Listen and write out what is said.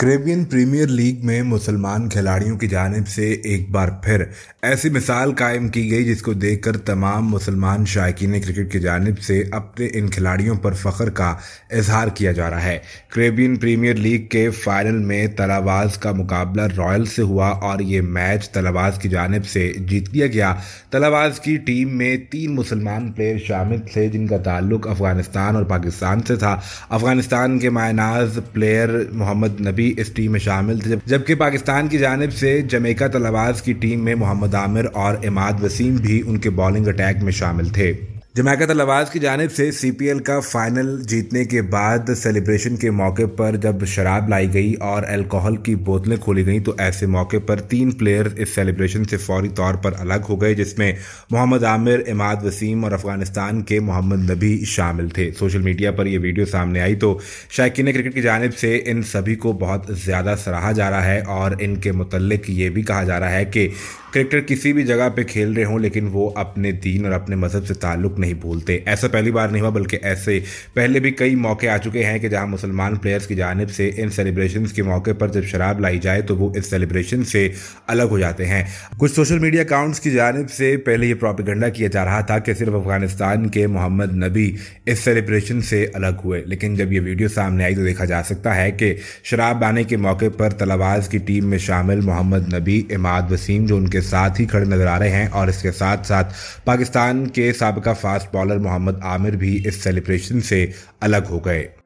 Caribbean Premier league में मुसलमान खिलाड़ियों की जानब से एक बार फिर ऐसी मिसाल कायम की गई जिसको देखकर तमाम मुसलमान शायकीन क्रिकेट की जानब से अपने इन खिलाड़ियों पर फख्र का इजहार किया जा रहा है करेबियन प्रीमियर लीग के फाइनल में तलावाज का मुकाबला रॉयल से हुआ और ये मैच तलाबाज की जानब से जीत लिया गया तलावाज की टीम में तीन मुसलमान प्लेयर शामिल थे जिनका ताल्लुक अफगानिस्तान और पाकिस्तान से था अफगानिस्तान के मायनाज प्लेयर मोहम्मद नबी भी इस टीम में शामिल थे जबकि पाकिस्तान की जानब से जमेका तलवाज की टीम में मोहम्मद आमिर और इमाद वसीम भी उनके बॉलिंग अटैक में शामिल थे जमैकत लवाज की जानब से सी पी एल का फ़ाइनल जीतने के बाद सेलिब्रेशन के मौके पर जब शराब लाई गई और अल्कोहल की बोतलें खोली गई तो ऐसे मौके पर तीन प्लेयर इस सेलिब्रेशन से फौरी तौर पर अलग हो गए जिसमें मोहम्मद आमिर इमाद वसीम और अफगानिस्तान के मोहम्मद नबी शामिल थे सोशल मीडिया पर यह वीडियो सामने आई तो शायकीन क्रिकेट की जानब से इन सभी को बहुत ज़्यादा सराहा जा रहा है और इनके मतलब ये भी कहा जा रहा है कि क्रिकेटर किसी भी जगह पर खेल रहे हों लेकिन वो अपने दीन और अपने मज़हब से ताल्लुक़ नहीं भूलते ऐसा पहली बार नहीं हुआ बल्कि ऐसे पहले भी कई मौके आ चुके हैं कि जहां मुसलमान प्लेयर्स की जानब से इन सेलिब्रेशन के मौके पर जब शराब लाई जाए तो वो इस सेलिब्रेशन से अलग हो जाते हैं कुछ सोशल मीडिया अकाउंट्स की जानब से पहले ये प्रोपिगंडा किया जा रहा था कि सिर्फ अफगानिस्तान के मोहम्मद नबी इस सेलिब्रेशन से अलग हुए लेकिन जब ये वीडियो सामने आई तो देखा जा सकता है कि शराब लाने के मौके पर तलावाज की टीम में शामिल मोहम्मद नबी इमाद वसीम जो उनके साथ ही खड़े नजर आ रहे हैं और इसके साथ साथ पाकिस्तान के सबका फास्ट बॉलर मोहम्मद आमिर भी इस सेलिब्रेशन से अलग हो गए